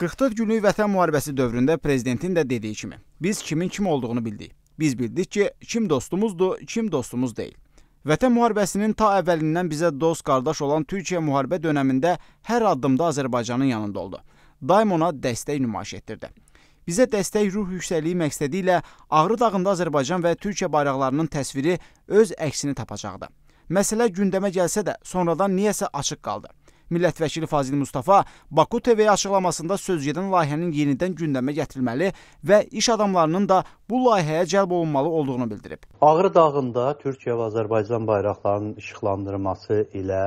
44 günlük vətən müharibəsi dövründə prezidentin də dediyi kimi, biz kimin kim olduğunu bildik. Biz bildik ki, kim dostumuzdur, kim dostumuz deyil. Vətən müharibəsinin ta əvvəlindən bizə dost qardaş olan Türkiyə müharibə dövründə hər addımda Azərbaycanın yanında oldu. Daim ona dəstək nümayiş etdirdi. Bizə dəstək ruh yüksəkliyi məqsədi ilə Ağrı dağında Azərbaycan və Türkiyə bayraqlarının təsviri öz əksini tapacaqdı. Məsələ gündəmə gəlsə də sonradan niyəsə açıq qaldı. Millət vəkili Fazil Mustafa Baku TV-yə açıqlamasında söz gedən layihənin yenidən gündəmə gətirilməli və iş adamlarının da bu layihəyə cəlb olunmalı olduğunu bildirib. Ağrı dağında Türkiyə və Azərbaycan bayraqlarının işıqlandırılması ilə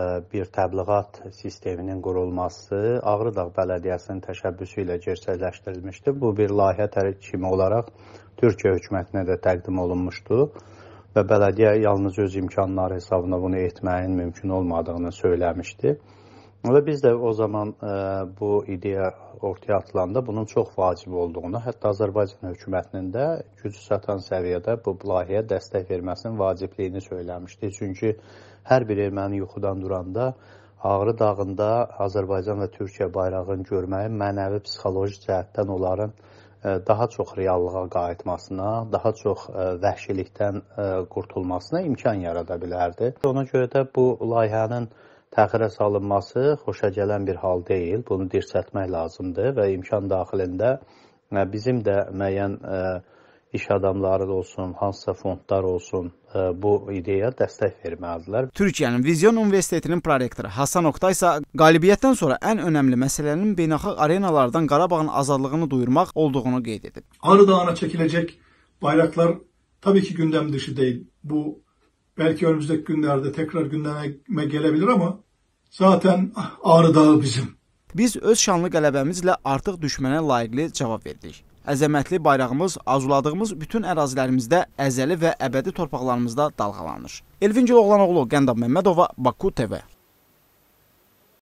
e, bir təbliğat sisteminin qurulması Ağrı Dağ Bələdiyyəsinin təşəbbüsü ilə gerçəkləşdirilmişdi. Bu bir layihə kimi olaraq Türkiyə hökumətinə də təqdim olunmuşdu və bələdiyyə yalnız öz imkanları hesabına bunu etməyin mümkün olmadığını söyləmişdi. Və biz də o zaman ə, e, bu ideya ortaya atılanda bunun çox vacib olduğunu, hətta Azərbaycan hökumətinin də gücü çatan səviyyədə bu layihəyə dəstək verməsinin vacibliyini söyləmişdi. Çünki hər bir erməni yuxudan duranda Ağrı dağında Azərbaycan və Türkiyə bayrağını görməyi mənəvi psixoloji cəhətdən onların daha çox reallığa qayıtmasına, daha çox vəhşilikdən qurtulmasına imkan yarada bilərdi. Ona görə də bu layihənin təxirə salınması xoşa gələn bir hal deyil. Bunu dirsətmək lazımdır və imkan daxilində bizim də müəyyən iş adamları da olsun, hansısa fondlar olsun e, bu ideyaya dəstək verməlidirlər. Türkiyənin Vizyon Universitetinin prorektoru Hasan Oktay isə qalibiyyətdən sonra ən önəmli məsələnin beynəlxalq arenalardan Qarabağın azadlığını duyurmaq olduğunu qeyd edib. Ağrı Dağı'na çəkilecək bayraqlar tabii ki gündem dışı değil. Bu belki önümüzdeki günlerde tekrar gündeme gelebilir ama zaten Ağrı Dağı bizim. Biz öz şanlı qələbəmizlə artıq düşmənə layiqli cavab verdik. Əzəmətli bayrağımız arzuladığımız bütün ərazilərimizdə əzəli və əbədi torpaqlarımızda dalğalanır. Elvin Güloğlanoğlu, Qəndab Məmmədova, Baku TV.